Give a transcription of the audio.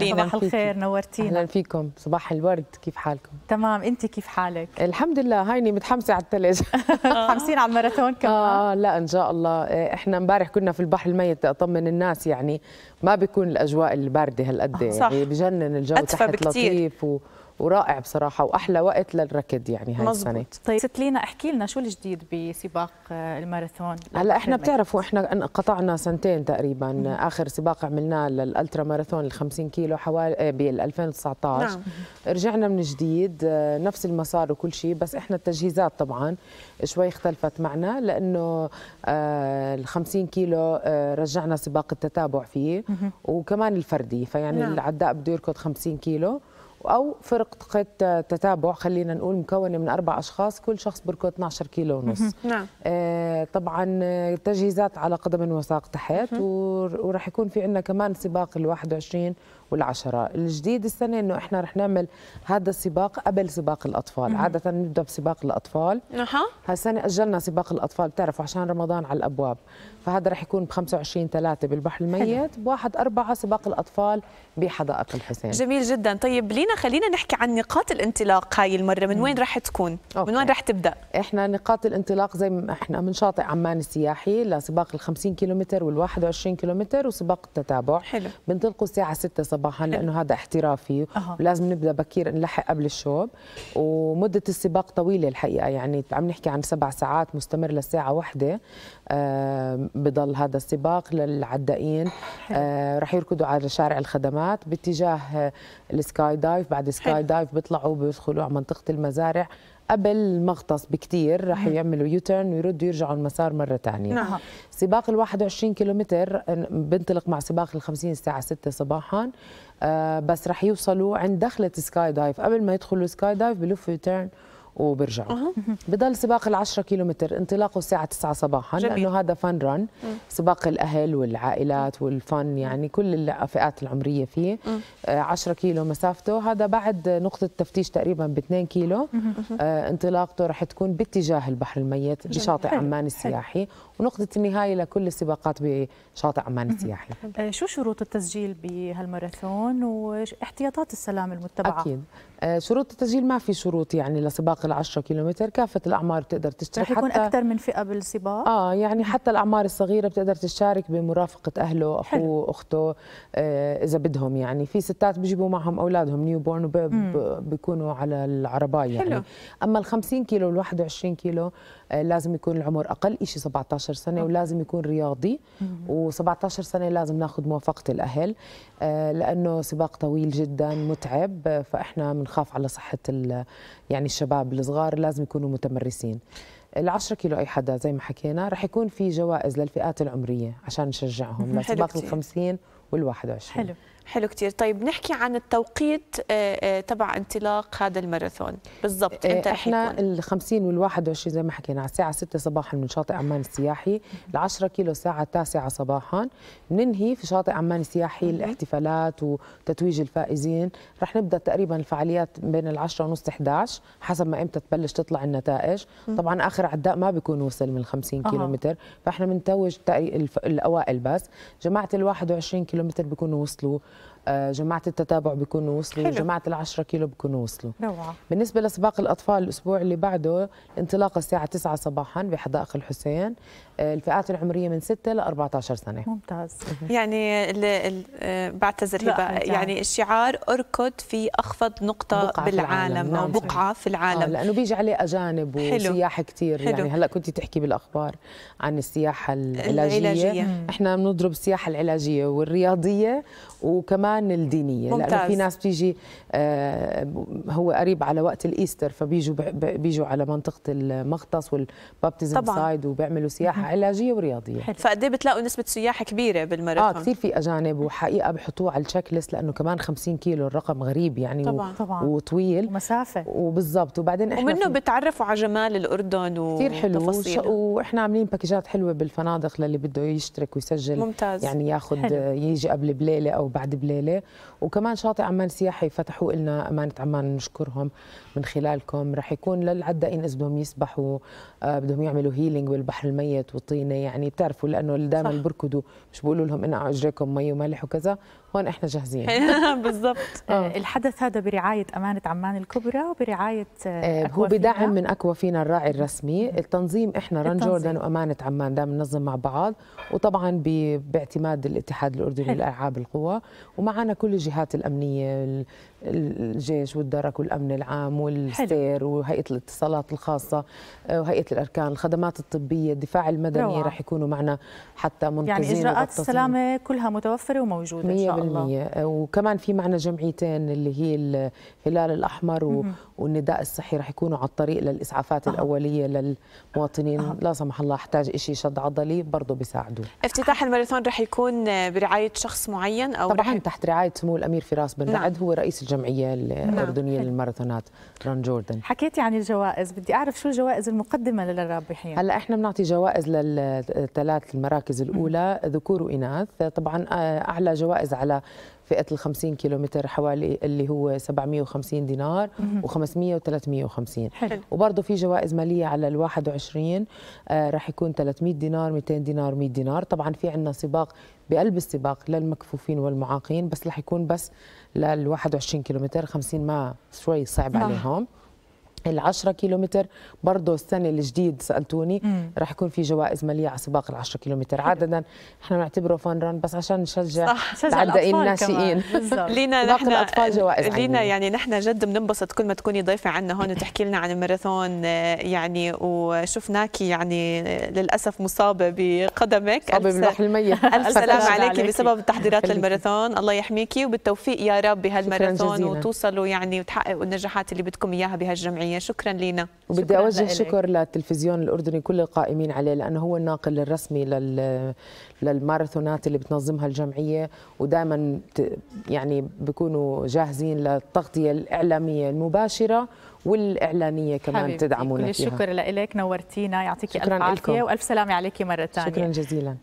لينا صباح الخير نورتينا اهلا فيكم صباح الورد كيف حالكم تمام انت كيف حالك الحمد لله هيني متحمسه على الثلج متحمسين على الماراثون آه، كمان اه لا ان شاء الله إيه، احنا امبارح كنا في البحر الميت اطمن الناس يعني ما بيكون الاجواء البارده هالقد آه يعني بجنن الجو تحت لطيف و... ورائع بصراحه واحلى وقت للركض يعني هاي مزبوط. السنه طيب ست لينا احكي لنا شو الجديد بسباق الماراثون هلا احنا بتعرفوا احنا قطعنا سنتين تقريبا مم. اخر سباق عملناه للالترا ماراثون ال 50 كيلو حوالي آه، بال 2019 نعم. رجعنا من جديد آه، نفس المسار وكل شيء بس احنا التجهيزات طبعا شوي اختلفت معنا لانه آه، ال 50 كيلو رجعنا سباق التتابع فيه مم. وكمان الفردي فيعني نعم. العداء بده يركض 50 كيلو أو فرقة تتابع خلينا نقول مكونة من أربع أشخاص كل شخص بركض 12 كيلو ونص نعم. آه، طبعا تجهيزات على قدم وساق تحت وراح يكون في عندنا كمان سباق ال 21 والعشرة الجديد السنة أنه إحنا رح نعمل هذا السباق قبل سباق الأطفال عادة نبدأ بسباق الأطفال هالسنة أجلنا سباق الأطفال بتعرفوا عشان رمضان على الأبواب فهذا رح يكون ب 25 3 بالبحر الميت ب 1 4 سباق الأطفال بحدائق الحسين جميل جدا طيب لينا خلينا نحكي عن نقاط الانطلاق هاي المره من وين راح تكون أوكي. من وين راح تبدا احنا نقاط الانطلاق زي ما احنا من شاطئ عمان السياحي لسباق ال50 كيلومتر وال21 كيلومتر وسباق التتابع حلو بنطلقوا الساعه 6 صباحا لانه هذا احترافي أه. ولازم نبدا بكير نلحق قبل الشوب ومده السباق طويله الحقيقه يعني عم نحكي عن سبع ساعات مستمر للساعه واحدة آه بضل هذا السباق للعدائين آه رح يركضوا على شارع الخدمات باتجاه السكاي دايف دايف بعد سكاي دايف بيطلعوا بيدخلوا على منطقه المزارع قبل المغطس بكثير رح يعملوا يوتيرن ويردوا يرجعوا المسار مرة ثانية نعم. سباق ال 21 كيلومتر بنطلق مع سباق ال 50 الساعة 6 صباحا آه، بس رح يوصلوا عند دخلة سكاي دايف قبل ما يدخلوا سكاي دايف بلفوا يوتيرن وبرجعوا أه. بضل سباق ال10 كيلومتر انطلاقه الساعه 9 صباحا جميل. لانه هذا فن رن سباق الاهل والعائلات والفن يعني كل الفئات العمريه فيه 10 آه كيلو مسافته هذا بعد نقطه تفتيش تقريبا ب 2 كيلو آه انطلاقته رح تكون باتجاه البحر الميت بشاطئ حلو. عمان السياحي حلو. ونقطه النهايه لكل السباقات بشاطئ عمان السياحي آه شو شروط التسجيل بهالماراثون واحتياطات السلام المتبعه اكيد آه شروط التسجيل ما في شروط يعني لسباق ال 10 كيلومتر كافه الاعمار بتقدر تشترك رح يكون اكثر من فئه بالسباق اه يعني حتى الاعمار الصغيره بتقدر تشارك بمرافقه اهله اخوه اخته آه اذا بدهم يعني في ستات بيجيبوا معهم اولادهم نيو بورن بيكونوا على العربايه يعني اما ال 50 كيلو وال 21 كيلو آه، لازم يكون العمر اقل شيء 17 سنه ولازم يكون رياضي و17 سنه لازم ناخذ موافقه الاهل آه، لانه سباق طويل جدا متعب فاحنا بنخاف على صحه يعني الشباب الصغار لازم يكونوا متمرسين ال10 كيلو اي حدا زي ما حكينا رح يكون في جوائز للفئات العمريه عشان نشجعهم لسباق ال50 وال21 حلو حلو كتير طيب نحكي عن التوقيت آه، آه، تبع انطلاق هذا الماراثون بالضبط آه، انت احنا ال 50 وال 21 زي ما حكينا على الساعه 6 صباحا من شاطئ عمان السياحي ال 10 كيلو الساعه 9 صباحا بننهي في شاطئ عمان السياحي الاحتفالات وتتويج الفائزين رح نبدا تقريبا الفعاليات بين ال 10 ونص 11 حسب ما امتى تبلش تطلع النتائج طبعا اخر عداء ما بيكون وصل من 50 أه. كيلو متر فاحنا بنتوج الاوائل بس جماعه ال 21 كيلو متر بيكونوا وصلوا آه، جماعه التتابع بيكونوا وصلوا جماعة ال10 كيلو بيكونوا وصلوا روعة. بالنسبه لسباق الاطفال الاسبوع اللي بعده انطلاقه الساعه 9 صباحا بحدائق الحسين آه، الفئات العمريه من 6 ل 14 سنه ممتاز يعني آه، بعتذر تزريبة يعني الشعار اركض في اخفض نقطه بقعة بالعالم في العالم. نعم بقعه في العالم آه لانه بيجي عليه اجانب وسياح كثير يعني هلا كنت تحكي بالاخبار عن السياحه العلاجيه, العلاجية. احنا بنضرب السياحه العلاجيه والرياضيه وكمان والألحان الدينية ممتاز. لأنه في ناس بتيجي آه، هو قريب على وقت الإيستر فبيجوا بيجوا على منطقة المغطس والبابتزم طبعاً. سايد وبيعملوا سياحة علاجية ورياضية فقد ايه بتلاقوا نسبة سياح كبيرة بالمره اه كثير في أجانب وحقيقة بحطوه على التشيك ليست لأنه كمان 50 كيلو الرقم غريب يعني طبعاً. طبعاً. وطويل ومسافة وبالضبط وبعدين احنا ومنه بتعرفوا على جمال الأردن و... كثير حلو وش... واحنا عاملين باكيجات حلوة بالفنادق للي بده يشترك ويسجل ممتاز يعني ياخذ يجي قبل بليلة أو بعد بليلة الليلة وكمان شاطئ عمان سياحي فتحوا لنا امانه عمان نشكرهم من خلالكم رح يكون للعدائين إذ بدهم يسبحوا آه، بدهم يعملوا هيلينج بالبحر الميت والطينه يعني بتعرفوا لانه دائما بركضوا مش بيقولوا لهم انا اجريكم مي وملح وكذا هون احنا جاهزين بالضبط آه. آه، الحدث هذا برعايه امانه عمان الكبرى وبرعايه هو بدعم من اكوا فينا الراعي الرسمي التنظيم احنا ران جوردن وامانه عمان دائما ننظم مع بعض وطبعا باعتماد الاتحاد الاردني للالعاب القوى ومعنا كل الجهات الامنيه الجيش والدرك والامن العام والستير وهيئه الاتصالات الخاصه وهيئه الاركان الخدمات الطبيه الدفاع المدني راح يكونوا معنا حتى يعني منتظرين يعني اجراءات السلامه كلها متوفره وموجوده ان شاء الله 100% وكمان في معنا جمعيتين اللي هي الهلال الاحمر و... والنداء الصحي رح يكونوا على الطريق للاسعافات آه. الاوليه للمواطنين آه. لا سمح الله احتاج شيء شد عضلي برضه بيساعدوا افتتاح الماراثون رح يكون برعايه شخص معين او طبعا رح... تحت رعايه سمو الامير فراس بن نعم. رعد هو رئيس الجمعيه نعم. الاردنيه نعم. للماراثونات ران جوردن حكيتي يعني عن الجوائز بدي اعرف شو الجوائز المقدمه للرابحين هلا احنا بنعطي جوائز للثلاث المراكز الاولى ذكور واناث طبعا آه، اعلى جوائز على فئه ال 50 كيلومتر حوالي اللي هو 750 دينار و500 و350 حلو وبرضه في جوائز ماليه على ال 21 آه راح يكون 300 دينار 200 دينار 100 دينار طبعا في عندنا سباق بقلب السباق للمكفوفين والمعاقين بس رح يكون بس لل 21 كيلومتر 50 ما شوي صعب آه. عليهم ال 10 كيلومتر برضه السنه الجديد سالتوني راح يكون في جوائز ماليه على سباق ال 10 كيلومتر عاده احنا بنعتبره فان ران بس عشان نشجع العدائين الناشئين لينا نحن الاطفال جوائز لينا يعني نحن جد بننبسط كل ما تكوني ضيفه عنا هون وتحكي لنا عن الماراثون آه، يعني وشفناكي يعني آه، للاسف مصابه بقدمك مصابه بالروح الميت الف سلام عليكي بسبب التحضيرات للماراثون الله يحميكي وبالتوفيق يا رب بهالماراثون وتوصلوا يعني وتحققوا النجاحات اللي بدكم اياها بهالجمعيه شكرا لينا وبدي أوجه شكر للتلفزيون الأردني كل القائمين عليه لأنه هو الناقل الرسمي لل... للماراثونات اللي بتنظمها الجمعية ودائما يعني بيكونوا جاهزين للتغطية الإعلامية المباشرة والإعلانية كمان حبيبتي. تدعمونا فيها الشكر لك نورتينا يعطيك ألف عافية وألف سلامة عليك مرة ثانية شكرا جزيلا